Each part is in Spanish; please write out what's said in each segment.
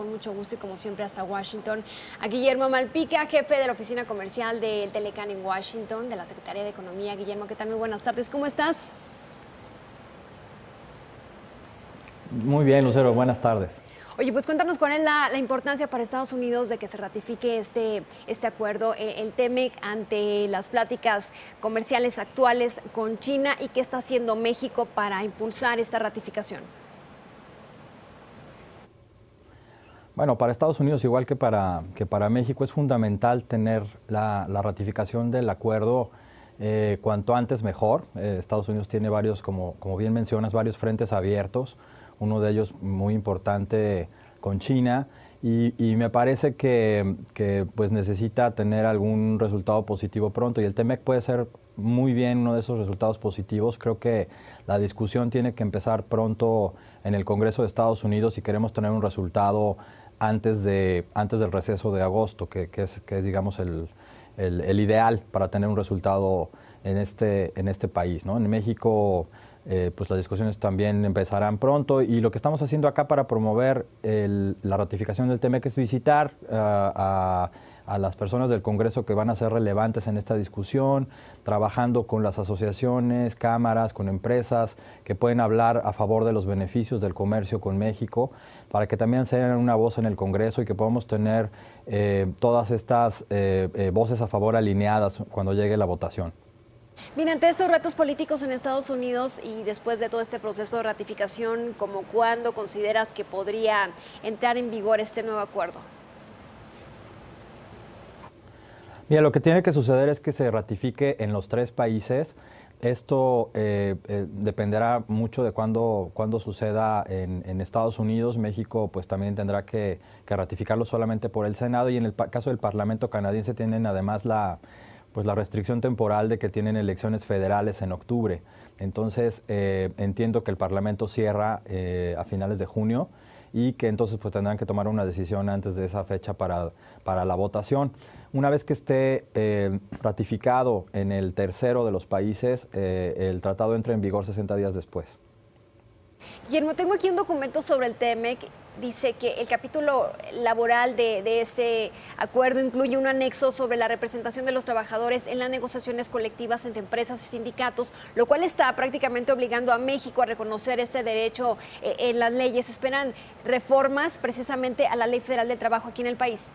con mucho gusto y como siempre hasta Washington, a Guillermo Malpica, jefe de la oficina comercial del Telecan en Washington, de la Secretaría de Economía. Guillermo, ¿qué tal? Muy buenas tardes, ¿cómo estás? Muy bien, Lucero, buenas tardes. Oye, pues cuéntanos cuál es la, importancia para Estados Unidos de que se ratifique este, este acuerdo, eh, el TEMEC, ante las pláticas comerciales actuales con China y qué está haciendo México para impulsar esta ratificación. Bueno, para Estados Unidos, igual que para, que para México, es fundamental tener la, ratificación del acuerdo eh, cuanto antes mejor. Eh, Estados Unidos tiene varios, como, como bien mencionas, varios frentes abiertos, uno de ellos muy importante con China. Y, me parece que, pues necesita tener algún resultado positivo pronto y el TEMEC puede ser muy bien uno de esos resultados positivos. Creo que la discusión tiene que empezar pronto en el Congreso de Estados Unidos si queremos tener un resultado antes, de, antes del receso de agosto, que, que, es, digamos, el, el, ideal para tener un resultado en este, en este país. ¿no? En México eh, pues las discusiones también empezarán pronto y lo que estamos haciendo acá para promover la ratificación del TEMEC es visitar eh, a, las personas del Congreso que van a ser relevantes en esta discusión, trabajando con las asociaciones, cámaras, con empresas que pueden hablar a favor de los beneficios del comercio con México, para que también sean una voz en el Congreso y que podamos tener eh, todas estas voces a favor alineadas cuando llegue la votación. Miren, ante estos retos políticos en Estados Unidos y después de todo este proceso de ratificación, ¿cómo cuándo consideras que podría entrar en vigor este nuevo acuerdo? Mira, lo que tiene que suceder es que se ratifique en los tres países. Esto eh, eh, dependerá mucho de cuándo, suceda en, Estados Unidos. México pues también tendrá que, ratificarlo solamente por el Senado y en el caso del Parlamento canadiense tienen además la, pues la restricción temporal de que tienen elecciones federales en octubre. Entonces, eh, entiendo que el Parlamento cierra eh, a finales de junio y que entonces pues tendrán que tomar una decisión antes de esa fecha para, la votación. Una vez que esté eh, ratificado en el tercero de los países, el tratado entra en vigor 60 días después. Guillermo, tengo aquí un documento sobre el TEMEC dice que el capítulo laboral de, de, este acuerdo incluye un anexo sobre la representación de los trabajadores en las negociaciones colectivas entre empresas y sindicatos, lo cual está prácticamente obligando a México a reconocer este derecho eh, en las leyes. Esperan reformas precisamente a la Ley Federal del Trabajo aquí en el país.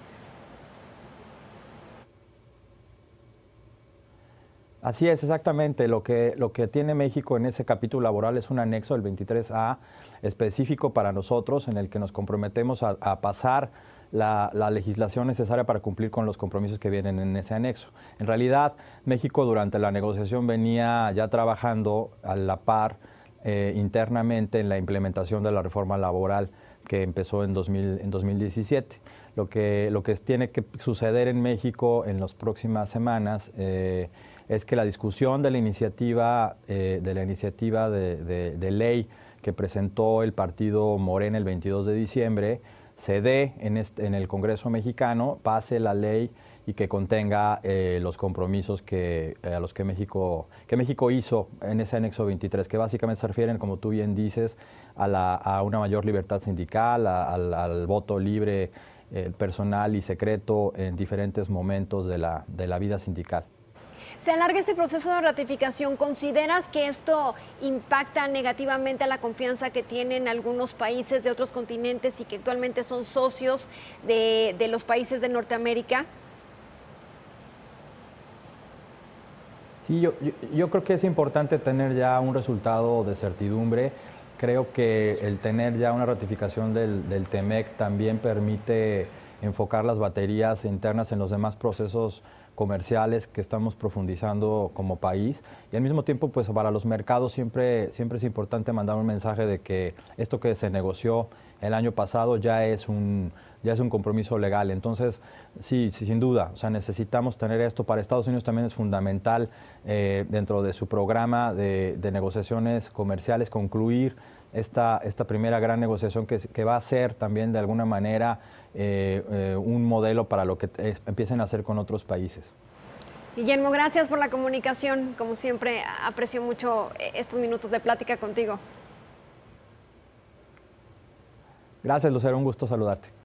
Así es, exactamente. Lo que, lo que tiene México en ese capítulo laboral es un anexo el 23A específico para nosotros en el que nos comprometemos a, pasar la, legislación necesaria para cumplir con los compromisos que vienen en ese anexo. En realidad, México durante la negociación venía ya trabajando a la par eh, internamente en la implementación de la reforma laboral que empezó en, 2000, en 2017. Lo que, lo que tiene que suceder en México en las próximas semanas... Eh, es que la discusión de la iniciativa, eh, de, la iniciativa de, ley que presentó el partido Morena el 22 de diciembre se dé en, el Congreso mexicano, pase la ley y que contenga eh, los compromisos que, eh, a los que México, que México hizo en ese anexo 23, que básicamente se refieren, como tú bien dices, a, una mayor libertad sindical, al, voto libre personal y secreto en diferentes momentos de la vida sindical. Se alarga este proceso de ratificación. ¿Consideras que esto impacta negativamente a la confianza que tienen algunos países de otros continentes y que actualmente son socios de, los países de Norteamérica? Sí, yo, creo que es importante tener ya un resultado de certidumbre. Creo que el tener ya una ratificación del, del TEMEC también permite enfocar las baterías internas en los demás procesos comerciales que estamos profundizando como país. Y al mismo tiempo, pues para los mercados siempre, es importante mandar un mensaje de que esto que se negoció el año pasado ya es un, ya es un compromiso legal. Entonces, sí, sin duda, o sea, necesitamos tener esto. Para Estados Unidos también es fundamental eh, dentro de su programa de negociaciones comerciales concluir esta, primera gran negociación que, va a ser también de alguna manera eh, eh, un modelo para lo que empiecen a hacer con otros países. Guillermo, gracias por la comunicación. Como siempre, aprecio mucho eh, estos minutos de plática contigo. Gracias, Lucero. Un gusto saludarte.